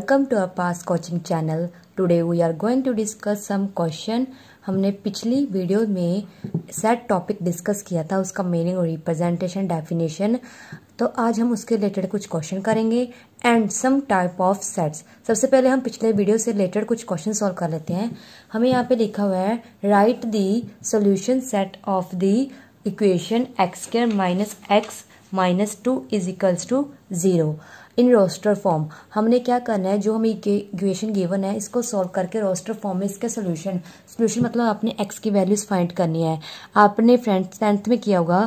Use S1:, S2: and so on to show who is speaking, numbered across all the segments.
S1: welcome to our pass coaching channel today we are going to discuss some question हमने पिछली video में set topic discuss किया था उसका मीनिंग और रिप्रेजेंटेशन डेफिनेशन तो आज हम उसके रिलेटेड कुछ क्वेश्चन करेंगे and some type of sets सबसे पहले हम पिछले वीडियो से रिलेटेड कुछ क्वेश्चन सॉल्व कर लेते हैं हमें यहाँ पे लिखा हुआ है write the solution set of the equation x square minus x minus two is equals to zero in roster form हमने क्या करना है जो हमें इक्वेशन गिवन है इसको सॉल्व करके रोस्टर फॉर्म में इसका सोल्यूशन सोल्यूशन मतलब आपने एक्स की वैल्यूज फाइंड करनी है आपने फ्रेंड टेंथ में किया होगा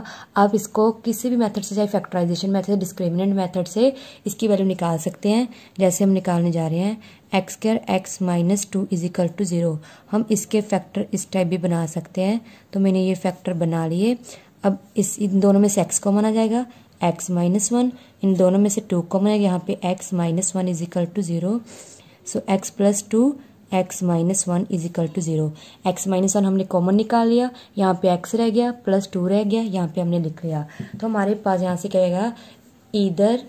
S1: आप इसको किसी भी मेथड से चाहे फैक्टराइजेशन मेथड डिस्क्रिमिनेंट मेथड से इसकी वैल्यू निकाल सकते हैं जैसे हम निकालने जा रहे हैं x square x minus two is equal to zero हम इसके फैक्टर इस टाइप भी बना सकते हैं तो मैंने ये फैक्टर बना लिए अब इस इन दोनों में से एक्स कॉमन आ जाएगा एक्स माइनस वन इन दोनों में से टू कॉमन है यहाँ पे x minus one is equal to zero so x plus two x minus one is equal to zero x minus one हमने कॉमन निकाल लिया यहाँ पे एक्स रह गया प्लस टू रह गया यहाँ पे हमने लिख लिया तो हमारे पास यहाँ से कहेगा इधर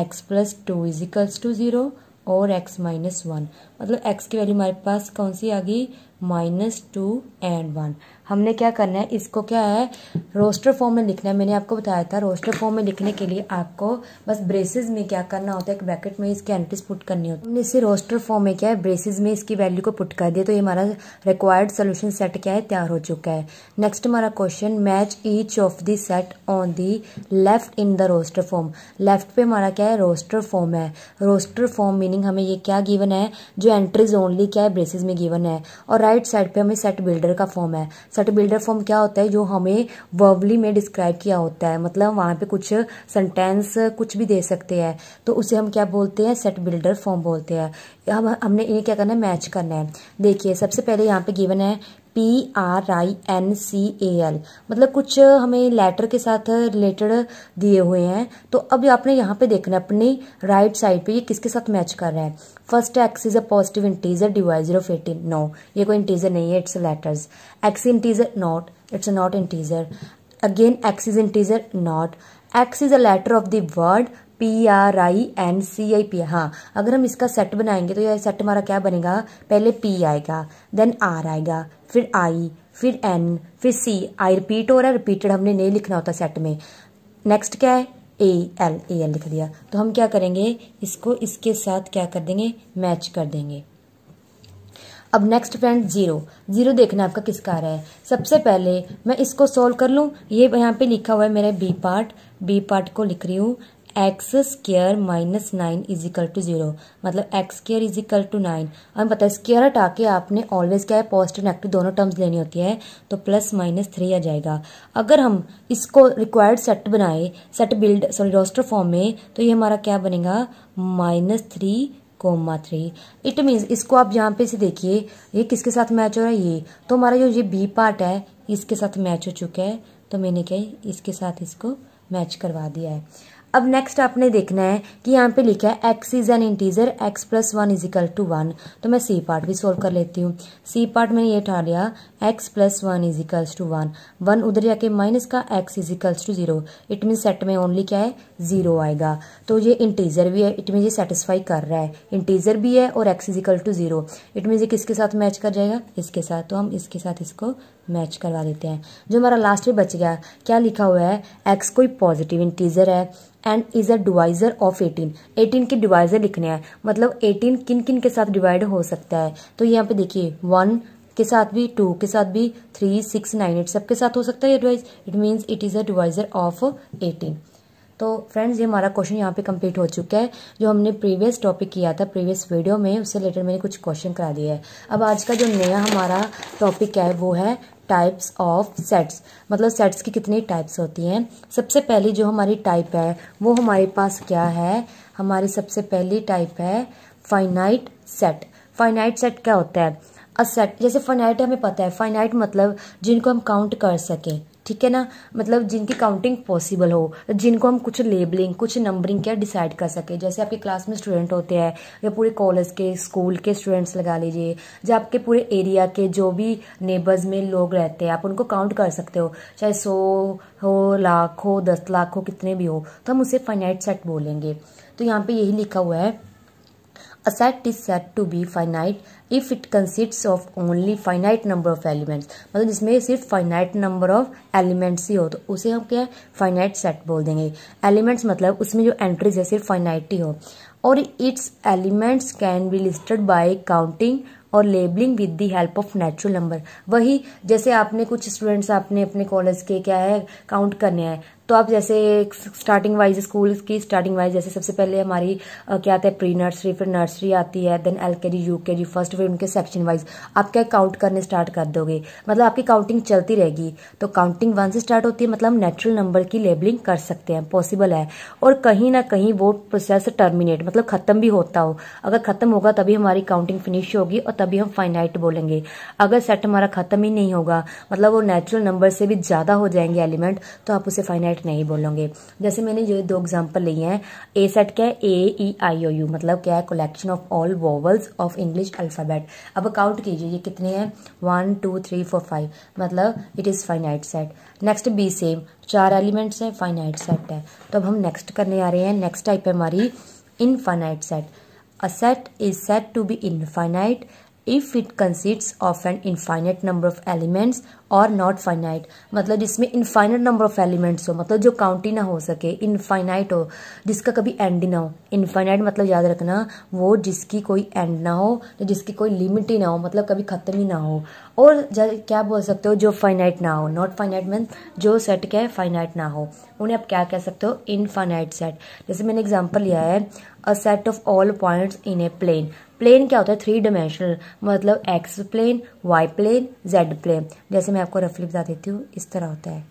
S1: x plus two is equals to zero और x माइनस वन मतलब x की वैल्यू हमारे पास कौन सी आ गई माइनस टू एंड वन हमने क्या करना है इसको क्या है रोस्टर फॉर्म में लिखना है मैंने आपको बताया था रोस्टर फॉर्म में लिखने के लिए आपको बस ब्रेसेस में क्या करना होता है एक ब्रैकेट में इसकी एंट्रीज पुट करनी होती है हमने इसे रोस्टर फॉर्म में क्या है ब्रेसेस में इसकी वैल्यू को पुट कर दिया तो ये हमारा रिक्वायर्ड सोल्यूशन सेट क्या है तैयार हो चुका है नेक्स्ट हमारा question match each of the set on the left in the roster form left पे हमारा क्या है रोस्टर फॉर्म है रोस्टर फॉर्म मीनिंग हमें ये क्या गिवन है जो एंट्रीज ओनली क्या है ब्रेसेज में गिवन है और राइट right साइड पे हमें सेट बिल्डर का फॉर्म है सेट बिल्डर फॉर्म क्या होता है जो हमें वर्बली में डिस्क्राइब किया होता है मतलब वहां पे कुछ सेंटेंस कुछ भी दे सकते हैं तो उसे हम क्या बोलते हैं सेट बिल्डर फॉर्म बोलते हैं हम हमने इन्हें क्या करना है मैच करना है देखिए सबसे पहले यहाँ पे गिवन है P R I N C A L मतलब कुछ हमें लेटर के साथ रिलेटेड दिए हुए हैं तो अब आपने यहाँ पे देखना है अपनी राइट साइड पे ये किसके साथ मैच कर रहा है first x is a positive integer divisor of eighteen no ये कोई इंटीजर नहीं है it's letters x integer not it's not integer again x is integer not x is a letter of the word P R I N C I P हाँ अगर हम इसका set बनाएंगे तो यह सेट हमारा क्या बनेगा पहले पी आएगा देन आर आएगा फिर आई फिर एन फिर सी आई रिपीट हो रहा है रिपीटेड हमने नहीं लिखना होता सेट में नेक्स्ट क्या है ए एल ए एल लिख दिया तो हम क्या करेंगे इसको इसके साथ क्या कर देंगे मैच कर देंगे अब नेक्स्ट फ्रेंड जीरो जीरो देखना आपका किसका आ रहा है सबसे पहले मैं इसको सोल्व कर लूँ ये यहाँ पे लिखा हुआ है मेरा बी पार्ट बी पार्ट को लिख रही हूँ x square minus nine is equal to zero मतलब x square is equal to nine हमें पता है स्केयर हटा के आपने ऑलवेज क्या है पॉजिटिव नेगेटिव दोनों टर्म्स लेनी होती है तो प्लस माइनस थ्री आ जाएगा अगर हम इसको रिक्वायर्ड सेट बनाए set build sorry roster form में तो ये हमारा क्या बनेगा minus three comma three it means इसको आप यहाँ पे से देखिए ये किसके साथ मैच हो रहा है ये तो हमारा जो ये बी पार्ट है इसके साथ मैच हो चुका है तो मैंने क्या इसके साथ इसको मैच करवा दिया है अब नेक्स्ट आपने देखना है कि यहाँ पे लिखा है x is an integer x plus one is equal to one तो मैं सी पार्ट भी सोल्व कर लेती हूँ सी पार्ट मैंने ये ठा लिया x plus one is equal to one one उधर जाके माइनस का x is equal to zero it mean set में ओनली क्या है जीरो आएगा तो ये इंटीजर भी है इट मीन ये सेटिस्फाई कर रहा है इंटीजर भी है और x is equal to zero it mean ये किसके साथ मैच कर जाएगा इसके साथ तो हम इसके साथ इसको मैच करवा देते हैं जो हमारा लास्ट में बच गया क्या लिखा हुआ है एक्स कोई पॉजिटिव इंटीजर है and is a divisor of eighteen eighteen के डिवाइजर लिखने हैं मतलब एटीन किन किन के साथ डिवाइड हो सकता है तो यहाँ पे देखिए वन के साथ भी टू के साथ भी थ्री सिक्स नाइन एट सबके साथ हो सकता है advise it means it is a divisor of eighteen तो फ्रेंड्स ये हमारा क्वेश्चन यहाँ पे कंप्लीट हो चुका है जो हमने प्रीवियस टॉपिक किया था प्रीवियस वीडियो में उससे रिलेटेड मैंने कुछ क्वेश्चन करा दिया है अब आज का जो नया हमारा टॉपिक है वो है टाइप्स ऑफ सेट्स मतलब सेट्स की कितनी टाइप्स होती हैं सबसे पहली जो हमारी टाइप है वो हमारे पास क्या है हमारी सबसे पहली टाइप है फाइनाइट सेट फाइनाइट सेट क्या होता है अ सेट जैसे फाइनाइट हमें पता है फाइनाइट मतलब जिनको हम काउंट कर सकें ठीक है ना मतलब जिनकी काउंटिंग पॉसिबल हो जिनको हम कुछ लेबलिंग कुछ नंबरिंग क्या डिसाइड कर सके जैसे आपके क्लास में स्टूडेंट होते हैं या पूरे कॉलेज के स्कूल के स्टूडेंट्स लगा लीजिए या आपके पूरे एरिया के जो भी नेबर्स में लोग रहते हैं आप उनको काउंट कर सकते हो चाहे सौ हो लाख हो दस लाख हो कितने भी हो तो हम उसे फाइनाइट सेट बोलेंगे तो यहाँ पे यही लिखा हुआ है a set is said to be finite if it consist of only finite number of elements मतलब जिसमें सिर्फ फाइनाइट नंबर ऑफ एलिमेंट्स ही हो तो उसे हम क्या है फाइनाइट सेट बोल देंगे एलिमेंट्स मतलब उसमें जो एंट्रीज है सिर्फ फाइनाइट ही हो और its elements can be listed by counting और labelling with the help of natural number वही जैसे आपने कुछ स्टूडेंट्स आपने अपने कॉलेज के क्या है काउंट करने हैं तो आप जैसे स्टार्टिंग वाइज स्कूल की स्टार्टिंग वाइज जैसे सबसे पहले हमारी क्या आता है प्री नर्सरी फिर नर्सरी आती है देन एल के जी यू के जी फर्स्ट फिर उनके सेक्शन वाइज आप क्या काउंट करने स्टार्ट कर दोगे मतलब आपकी काउंटिंग चलती रहेगी तो काउंटिंग वन से स्टार्ट होती है मतलब नेचुरल नंबर की लेबलिंग कर सकते हैं पॉसिबल है और कहीं ना कहीं वो प्रोसेस टर्मिनेट मतलब खत्म भी होता हो अगर खत्म होगा तभी हमारी काउंटिंग फिनिश होगी और तभी हम फाइनाइट बोलेंगे अगर सेट हमारा खत्म ही नहीं होगा मतलब वो नेचुरल नंबर से भी ज़्यादा हो जाएंगे एलिमेंट तो आप उसे फाइनाइट नहीं बोलोगे जैसे मैंने जो दो एग्जाम्पल लिए हैं ए सेट क्या है ए ई आई ओ यू मतलब क्या है collection of all vowels of English alphabet अब काउंट कीजिए ये कितने हैं one two three four five मतलब it is finite set next B same चार एलिमेंट्स हैं फाइनाइट सेट है तो अब हम नेक्स्ट करने आ रहे हैं नेक्स्ट टाइप है हमारी infinite set a set is said to be infinite if it consids of an infinite number of elements और नॉट फाइनाइट मतलब जिसमें इनफाइनाइट नंबर ऑफ एलिमेंट्स हो मतलब जो काउंट ही ना हो सके इनफाइनाइट हो जिसका कभी एंड ही ना हो इनफाइनाइट मतलब याद रखना वो जिसकी कोई एंड ना हो या जिसकी कोई लिमिट ही ना हो मतलब कभी ख़त्म ही ना हो और क्या बोल सकते हो जो फाइनाइट ना हो नॉट फाइनाइट मीन जो सेट क्या है फाइनाइट ना हो उन्हें आप क्या कह सकते हो इनफाइनाइट सेट जैसे मैंने एग्जाम्पल लिया है a set of all points in a plane plane क्या होता है थ्री डिमेंशनल मतलब x plane y plane z plane जैसे मैं आपको रफली बता देती हूँ इस तरह होता है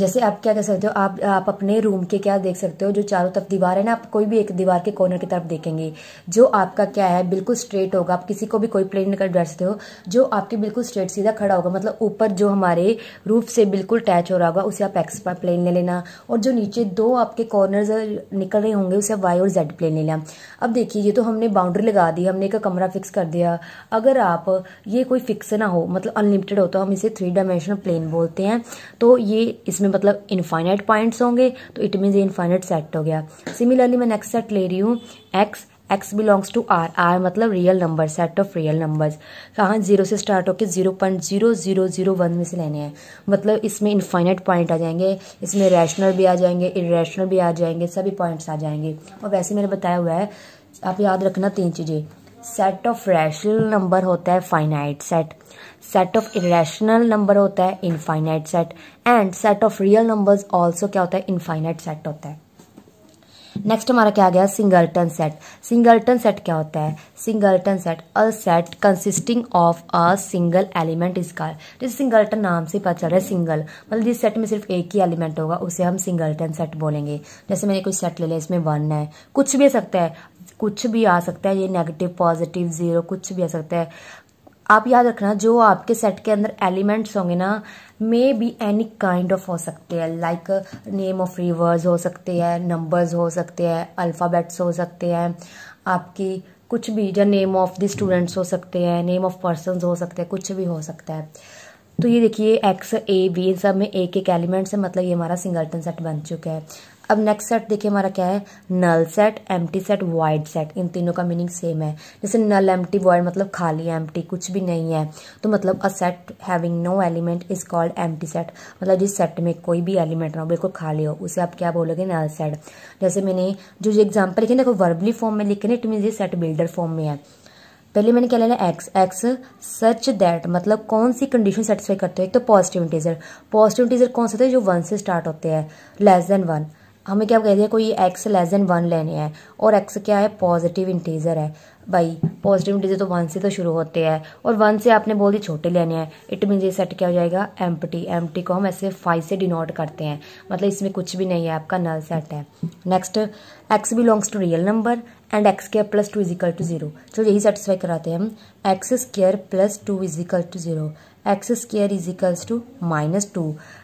S1: जैसे आप क्या कर सकते हो आप आप अपने रूम के क्या देख सकते हो जो चारों तरफ दीवार है ना आप कोई भी एक दीवार के कॉर्नर की तरफ देखेंगे जो आपका क्या है बिल्कुल स्ट्रेट होगा आप किसी को भी कोई प्लेन कर बैठ सकते हो जो आपके बिल्कुल स्ट्रेट सीधा खड़ा होगा मतलब ऊपर जो हमारे रूफ से बिल्कुल अटैच हो रहा होगा उसे आप एक्स प्लेन ले लेना और जो नीचे दो आपके कॉर्नर निकल रहे होंगे उसे वाई और जेड प्लेन ले लेना अब देखिए ये तो हमने बाउंड्री लगा दी हमने एक कमरा फिक्स कर दिया अगर आप ये कोई फिक्स ना हो मतलब अनलिमिटेड हो तो हम इसे थ्री डायमेंशनल प्लेन बोलते हैं तो ये इसमें इसमें मतलब इनफाइनाइट पॉइंट्स होंगे तो इट मीन्स ये इनफाइनाइट सेट हो गया सिमिलरली मैं नेक्स्ट सेट ले रही हूँ x x belongs to R R मतलब real number set of real numbers कहाँ जीरो से स्टार्ट होकर zero point zero zero zero one में से लेने हैं मतलब इसमें इनफाइनाइट पॉइंट आ जाएंगे इसमें रैशनल भी आ जाएंगे इरेशनल भी आ जाएंगे सभी पॉइंट्स आ जाएंगे और वैसे मैंने बताया हुआ है आप याद रखना तीन चीज़ें सेट ऑफ रैशनल नंबर होता है finite set set of irrational number होता है infinite set and set of real numbers also क्या होता है इनफाइनाइट सेट होता है नेक्स्ट हमारा क्या आ गया सिंगल्टन सेट सिंगल्टन सेट क्या होता है singleton set a set consisting of a single element is called जिस सिंगल्टन नाम से पता चल रहा है सिंगल मतलब जिस सेट में सिर्फ एक ही एलिमेंट होगा उसे हम सिंगल्टन सेट बोलेंगे जैसे मैंने कोई सेट ले लिया इसमें वन है कुछ भी सकता है कुछ भी आ सकता है ये नेगेटिव पॉजिटिव ज़ीरो कुछ भी आ सकता है आप याद रखना जो आपके सेट के अंदर एलिमेंट्स होंगे ना may be any kind of हो सकते हैं लाइक नेम ऑफ रिवर्स हो सकते हैं नंबर्स हो सकते हैं अल्फ़ाबेट्स हो सकते हैं आपकी कुछ भी या नेम ऑफ द स्टूडेंट्स हो सकते हैं नेम ऑफ पर्सन हो सकते हैं कुछ भी हो सकता है तो ये देखिए एक्स ए बी इन सब में एक एक एलिमेंट है मतलब ये हमारा सिंगल्टन सेट बन चुका है अब नेक्स्ट सेट देखिए हमारा क्या है null set empty set void set इन तीनों का मीनिंग सेम है जैसे नल एम्प्टी वाइड मतलब खाली एम्प्टी कुछ भी नहीं है तो मतलब a set having no element is called empty set मतलब जिस सेट में कोई भी एलिमेंट ना हो बिल्कुल खाली हो उसे आप क्या बोलोगे नल सेट जैसे मैंने जो जो एग्जाम्पल लिखे देखो वर्बली फॉर्म में लिखे ना इट मीन ये सेट बिल्डर फॉर्म में है पहले मैंने क्या लेना एक्स एक्स सच दैट मतलब कौन सी कंडीशन सेटिस्फाई करते हो एक तो पॉजिटिव इंटीजर पॉजिटिव इंटीजर कौन से होते हैं जो वन से स्टार्ट होते हैं लेस देन वन हमें क्या कहते हैं कोई एक्स लेस देन वन लेने हैं और एक्स क्या है पॉजिटिव इंटीजर है भाई पॉजिटिव इंटीजर तो वन से तो शुरू होते हैं और वन से आपने बोल दी छोटे लेने हैं इट मीन ये सेट क्या हो जाएगा एम टी एम टी को हम ऐसे फाइव से डिनोट करते हैं मतलब इसमें कुछ भी नहीं है आपका नल सेट है next x belongs to real number and x square plus two equal to zero चलो यही सेटिस्फाई कराते हैं हम x square plus two equal to zero x square equals to minus two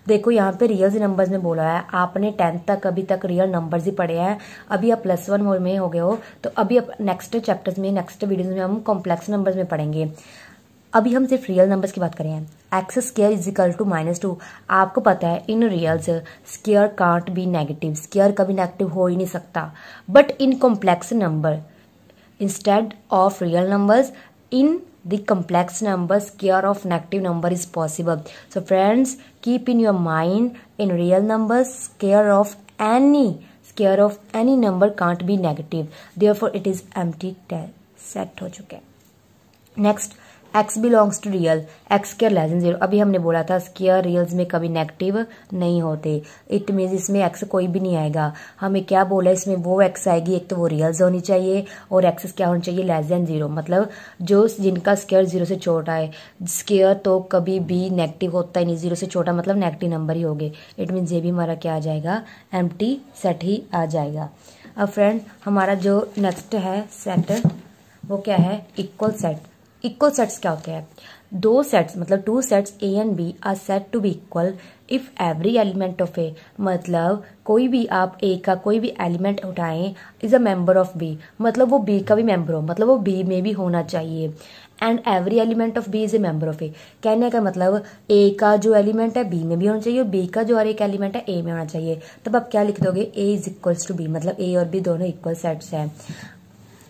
S1: देखो यहाँ पे रियल नंबर्स में बोला है आपने टेंथ तक अभी तक रियल नंबर्स ही पढ़े हैं अभी आप प्लस वन में हो गए हो तो अभी आप नेक्स्ट चैप्टर्स में नेक्स्ट वीडियोज में हम कॉम्प्लेक्स नंबर्स में पढ़ेंगे अभी हम सिर्फ रियल नंबर्स की बात करें x square is equal to minus two आपको पता है in reals square can't be negative square कभी नेगेटिव हो ही नहीं सकता but in complex number instead of real numbers in the complex numbers care of negative number is possible so friends keep in your mind in real numbers care of any square of any number can't be negative therefore it is empty set ho chuka है next x belongs to real x square less than zero अभी हमने बोला था square रियल्स में कभी negative नहीं होते it means इसमें एक्स कोई भी नहीं आएगा हमें क्या बोला इसमें वो एक्स आएगी एक तो वो रियल्स होनी चाहिए और एक्सेस क्या होनी चाहिए लेस देन जीरो मतलब जो जिनका स्केयर जीरो से छोटा है स्केयर तो कभी भी नेगेटिव होता ही नहीं जीरो से छोटा मतलब नेगेटिव नंबर ही हो गए इट मीन्स ये भी हमारा क्या आ जाएगा एम सेट ही आ जाएगा अब फ्रेंड हमारा जो नेक्स्ट है सेट वो क्या है इक्वल सेट इक्वल सेट्स क्या होते हैं दो सेट्स मतलब two sets A and B are set to be equal if every element of A मतलब कोई भी आप ए का कोई भी एलिमेंट उठाएं is a member of B मतलब वो बी का भी मेंबर हो मतलब वो बी में भी होना चाहिए and every element of B is a member of A कहने का मतलब ए का जो एलिमेंट है बी में भी होना चाहिए और बी का जो और एक एलिमेंट है ए में होना चाहिए तब आप क्या लिख दोगे A is equals to B मतलब ए और बी दोनों इक्वल सेट्स हैं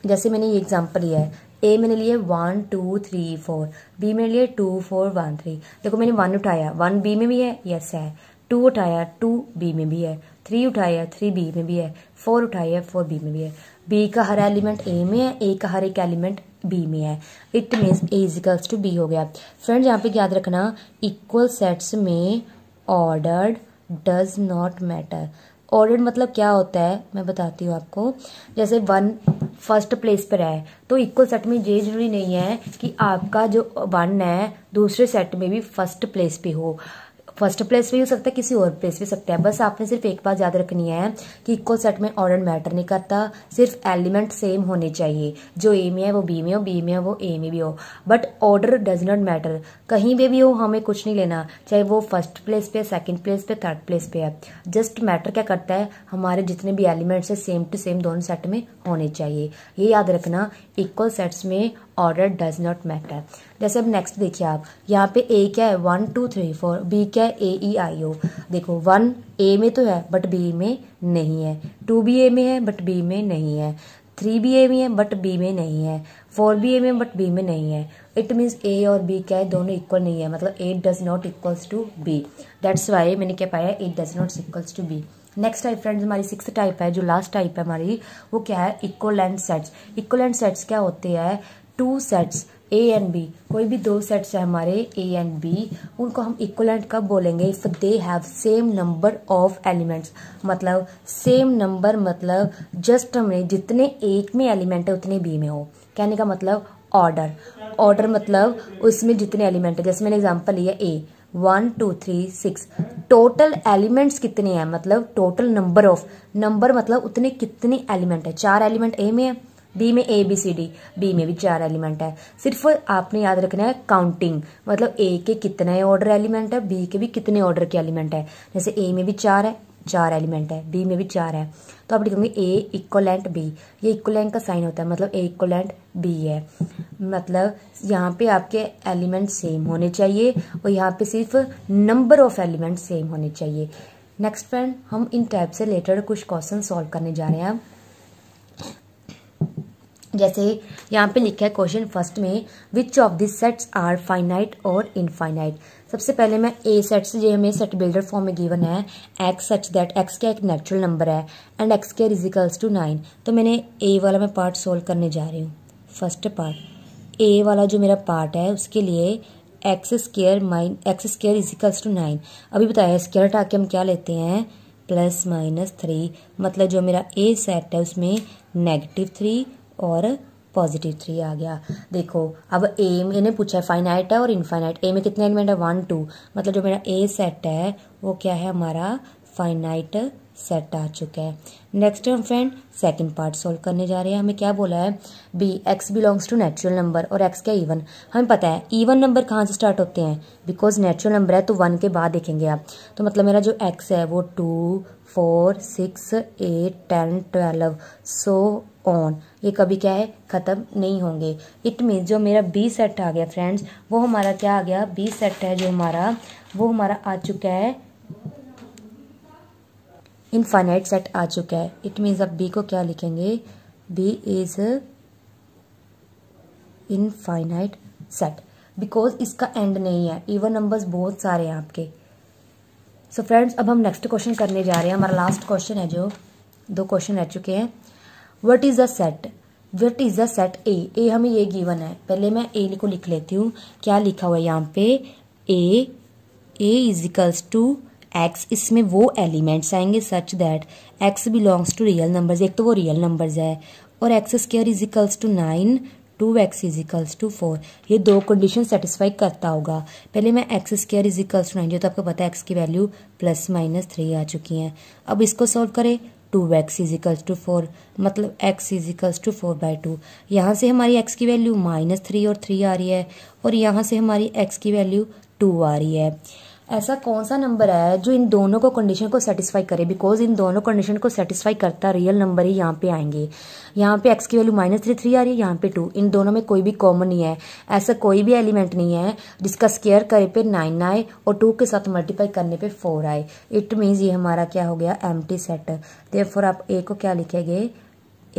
S1: जैसे मैंने ये एग्जाम्पल लिया है ए मैंने लिए one two three four B मेरे लिए टू फोर वन थ्री देखो मैंने वन उठाया वन बी में भी है यस है टू उठाया टू बी में भी है थ्री उठाया थ्री बी में भी है फोर उठाया फोर बी में भी है बी का हर एलिमेंट ए में है ए का हर एक एलिमेंट बी में है it means A to B हो गया फ्रेंड यहाँ पे याद रखना इक्वल सेट्स में ordered does not matter order मतलब क्या होता है मैं बताती हूँ आपको जैसे वन फर्स्ट प्लेस पर है तो इक्वल सेट में ये जरूरी नहीं है कि आपका जो वन है दूसरे सेट में भी फर्स्ट प्लेस पे हो फर्स्ट प्लेस भी हो सकता है किसी और प्लेस भी सकता है बस आपने सिर्फ एक बात याद रखनी है कि इक्वल सेट में ऑर्डर मैटर नहीं करता सिर्फ एलिमेंट सेम होने चाहिए जो ए में है वो बी में हो बी में है वो ए में भी हो but order does not matter कहीं पे भी हो हमें कुछ नहीं लेना चाहे वो फर्स्ट प्लेस पे सेकेंड प्लेस पे थर्ड प्लेस पे है जस्ट मैटर क्या करता है हमारे जितने भी एलिमेंट्स है सेम टू सेम दोनों सेट में होने चाहिए ये याद रखना इक्वल सेट्स में ऑर्डर डज नॉट मैटर जैसे अब नेक्स्ट देखिए आप यहाँ पे ए क्या है one two three four B क्या है ए ई आई ओ देखो वन ए में तो है बट बी में नहीं है टू बी ए में है बट बी में नहीं है थ्री बी ए में है बट बी में नहीं है फोर बी ए में बट बी में नहीं है इट मीन्स ए और बी क्या है दोनों इक्वल नहीं है मतलब A does not equals to B that's why मैंने क्या पाया A does not equals to B next type friends हमारी सिक्स टाइप है जो लास्ट टाइप है हमारी वो क्या है equal and sets equal and sets क्या होते हैं two sets A and B कोई भी दो सेट्स है हमारे ए एंड बी उनको हम इक्वलेंट कब बोलेंगे if they have same number of elements मतलब सेम नंबर मतलब जस्ट हमने जितने एक में एलिमेंट है उतने बी में हो कहने का मतलब ऑर्डर ऑर्डर मतलब उसमें जितने एलिमेंट है जैसे मैंने एग्जाम्पल लिया A one two three six total elements कितने हैं मतलब टोटल नंबर ऑफ नंबर मतलब उतने कितने एलिमेंट है चार एलिमेंट ए में है बी में A B C D B में भी चार एलिमेंट है सिर्फ आपने याद रखना है काउंटिंग मतलब ए के कितने ऑर्डर एलिमेंट है बी के भी कितने ऑर्डर के एलिमेंट है जैसे ए में भी चार है चार एलिमेंट है बी में भी चार है तो आप लिखेंगे ए इक्वलेंट बी ये इक्वलेंट का साइन होता है मतलब ए इक्वलेंट बी है मतलब यहाँ पे आपके एलिमेंट सेम होने चाहिए और यहाँ पे सिर्फ नंबर ऑफ एलिमेंट सेम होने चाहिए नेक्स्ट फ्रेंड हम इन टाइप से रिलेटेड कुछ क्वेश्चन सॉल्व करने जा रहे हैं जैसे यहाँ पे लिखा है क्वेश्चन फर्स्ट में which of this sets are finite और इनफाइनाइट सबसे पहले मैं ए सेट्स जो हमें सेट बिल्डर फॉर्म में गिवन है एक्स सच दैट एक्स का एक नेचुरल नंबर है एंड एक्स के इजिकल्स टू नाइन तो मैंने ए वाला मैं पार्ट सोल्व करने जा रही हूँ फर्स्ट पार्ट ए वाला जो मेरा पार्ट है उसके लिए x square minus x square equals to nine अभी बताया स्केयर हटा के हम क्या लेते हैं प्लस माइनस थ्री मतलब जो मेरा ए सेट है उसमें नेगेटिव थ्री और पॉजिटिव थ्री आ गया देखो अब ए में इन्हें पूछा है फाइनाइट है और इनफाइनाइट ए में कितने एलिमेंट है वन टू मतलब जो मेरा ए सेट है वो क्या है हमारा फाइनाइट सेट आ चुका है नेक्स्ट हम फ्रेंड सेकंड पार्ट सॉल्व करने जा रहे हैं हमें क्या बोला है B x belongs to natural number और एक्स क्या इवन हमें पता है इवन नंबर कहाँ से स्टार्ट होते हैं बिकॉज नेचुरल नंबर है तो वन के बाद देखेंगे आप तो मतलब मेरा जो एक्स है वो two four six eight ten twelve so on ये कभी क्या है ख़त्म नहीं होंगे इट मीन्स जो मेरा बी सेट आ गया फ्रेंड्स वो हमारा क्या आ गया बी सेट है जो हमारा वो हमारा आ चुका है इनफाइनाइट सेट आ चुका है इट मीन्स अब बी को क्या लिखेंगे B is infinite set because इसका एंड नहीं है इवन नंबर्स बहुत सारे हैं आपके सो so फ्रेंड्स अब हम नेक्स्ट क्वेश्चन करने जा रहे हैं हमारा लास्ट क्वेश्चन है जो दो क्वेश्चन रह चुके हैं what is the set what is the set A A हमें ये गिवन है पहले मैं ए को लिख लेती हूँ क्या लिखा हुआ है यहाँ पे ए ए इजिकल्स टू एक्स इसमें वो एलिमेंट्स आएंगे such that x belongs to real numbers एक तो वो रियल नंबर्स है और x square equals to nine two x equals to four ये दो कंडीशन सेटिस्फाई करता होगा पहले मैं x square equals to nine जो तो आपको पता है एक्स की वैल्यू प्लस माइनस थ्री आ चुकी हैं अब इसको सॉल्व करें two x equals to four मतलब x equals to four by two यहाँ से हमारी एक्स की वैल्यू माइनस थ्री और थ्री आ रही है और यहाँ से हमारी एक्स की वैल्यू टू आ रही है ऐसा कौन सा नंबर है जो इन दोनों को कंडीशन को सेटिस्फाई करे बिकॉज इन दोनों कंडीशन को सेटिस्फाई करता रियल नंबर ही यहाँ पे आएंगे यहाँ पे एक्स की वैल्यू माइनस थ्री थ्री आ रही है यहाँ पे टू इन दोनों में कोई भी कॉमन नहीं है ऐसा कोई भी एलिमेंट नहीं है जिसका स्केयर करे पे नाइन आए और टू के साथ मल्टीप्लाई करने पे फोर आए इट मीन्स ये हमारा क्या हो गया एम टी सेट देयर आप ए को क्या लिखेंगे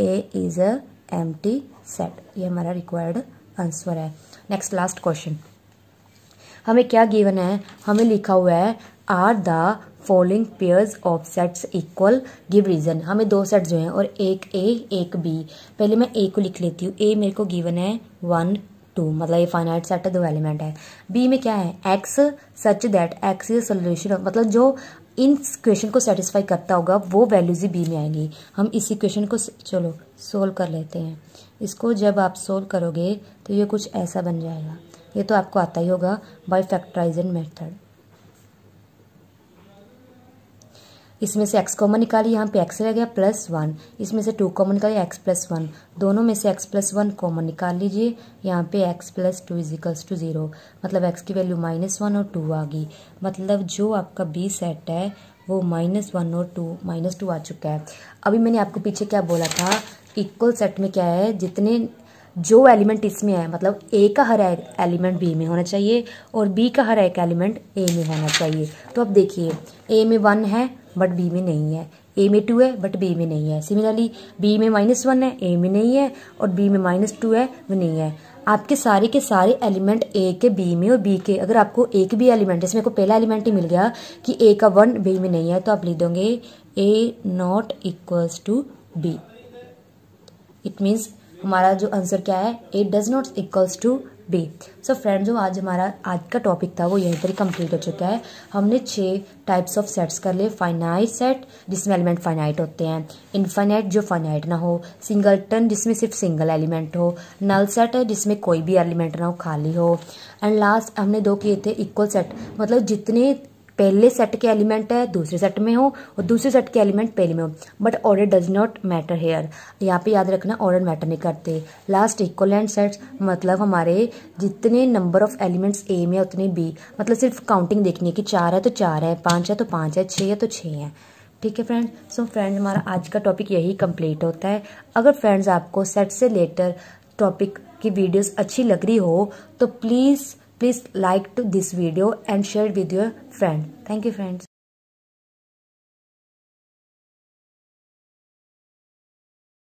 S1: A is a empty set ये हमारा रिक्वायर्ड आंसर है नेक्स्ट लास्ट क्वेश्चन हमें क्या गिवन है हमें लिखा हुआ है are the following pairs of sets equal give reason हमें दो सेट जो हैं और एक ए एक बी पहले मैं ए को लिख लेती हूँ ए मेरे को गिवन है वन टू मतलब ये फाइनाइट सेट है दो एलिमेंट है बी में क्या है x such that x is solution मतलब जो इन क्वेश्चन को सेटिस्फाई करता होगा वो वैल्यूज ही बी में आएंगी हम इसी क्वेश्चन को चलो सोल्व कर लेते हैं इसको जब आप सोल्व करोगे तो ये कुछ ऐसा बन जाएगा ये तो आपको आता ही होगा बाई फैक्टराइजन मेथड इसमें से x कॉमन निकाली यहाँ पे x रह गया प्लस वन इसमें से टू कॉमन निकाली x प्लस वन दोनों में से एक्स प्लस वन कॉमन निकाल लीजिए यहाँ पे x plus two equals to zero मतलब एक्स की वैल्यू माइनस वन और टू आ गई मतलब जो आपका बी सेट है वो माइनस वन और टू माइनस टू आ चुका है अभी मैंने आपको पीछे क्या बोला था इक्वल सेट में क्या है जितने जो एलिमेंट इसमें है मतलब ए का हर एलिमेंट बी में होना चाहिए और बी का हर एक एलिमेंट ए में होना चाहिए तो अब देखिए ए में वन है बट बी में नहीं है ए में टू है बट बी में नहीं है सिमिलरली बी में माइनस वन है ए में नहीं है और बी में माइनस टू है वो नहीं है आपके सारे के सारे एलिमेंट ए के बी में और बी के अगर आपको एक भी एलिमेंट जैसे मेरे को पहला एलिमेंट ही मिल गया कि ए का वन बी में नहीं है तो आप लिख दोगे A not equals to B it means हमारा जो आंसर क्या है A does not equals to B so friend जो आज हमारा आज का टॉपिक था वो यहीं पर कंप्लीट हो चुका है हमने छः टाइप्स ऑफ सेट्स कर लिए फाइनाइट सेट जिसमें एलिमेंट फाइनाइट होते हैं इनफाइनाइट जो फाइनाइट ना हो सिंगलटन जिसमें सिर्फ सिंगल एलिमेंट हो नल सेट है जिसमें कोई भी एलिमेंट ना हो खाली हो एंड लास्ट हमने दो किए थे इक्वल सेट मतलब जितने पहले सेट के एलिमेंट है दूसरे सेट में हो और दूसरे सेट के एलिमेंट पहले में हो but order does not matter here यहाँ पे याद रखना ऑर्डर मैटर नहीं करते लास्ट इक्वल एंड सेट्स मतलब हमारे जितने नंबर ऑफ एलिमेंट्स ए में है उतने बी मतलब सिर्फ काउंटिंग देखनी है कि चार है तो चार है पाँच है तो पाँच है छः है तो छः है ठीक है फ्रेंड सो फ्रेंड हमारा आज का टॉपिक यही कंप्लीट होता है अगर फ्रेंड्स आपको सेट से लेटर टॉपिक की वीडियोस अच्छी लग रही हो तो please please like to this video and share with your friend thank you friends